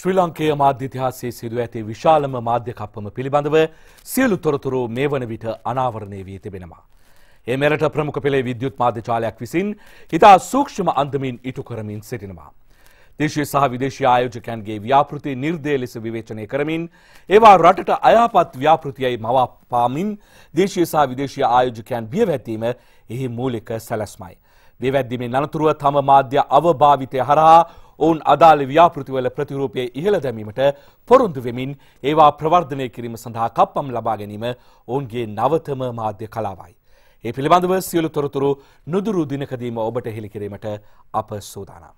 ශ්‍රී ලංකයේ මාධ්‍ය ඉතිහාසයේ සිදු ඇති විශාලම මාධ්‍ය කප්පම පිළිබඳව සියලු තොරතුරු මේ වන විට අනාවරණය වී තිබෙනවා. ඒ මෙරට ප්‍රමුඛ පෙළේ විද්‍යුත් මාධ්‍ය ජාලයක් විසින් ඉතා සූක්ෂම අන්දමින් ඉටු කරමින් සිටිනවා. දේශීය සහ විදේශීය ආයෝජකයන්ගේ ව්‍යාපෘති නිර්දය ලෙස විවේචනය කරමින් ඒවා රටට අයාපත් ව්‍යාපෘතියයි මවාපාමින් දේශීය සහ විදේශීය ආයෝජකයන් බියවැත්වීම එහි මූලික සැලැස්මයි. බියවැද්දීමේ අනතුරුව තම මාධ්‍ය අවභාවිතය හරහා ඔවුන් අදාළ ව්‍යාපෘතිවල ප්‍රතිරූපය ඉහළ දැමීමට පොරුන්දු වෙමින් ඒවා ප්‍රවර්ධනය කිරීම සඳහා කප්පම් ලබා ගැනීම ඔවුන්ගේ නවතම මාධ්‍ය කලාවයි. ඒ පිළිබඳව සියලු තොරතුරු නුදුරු දිනකදීම ඔබට හෙළි කිරීමට අප සූදානම්.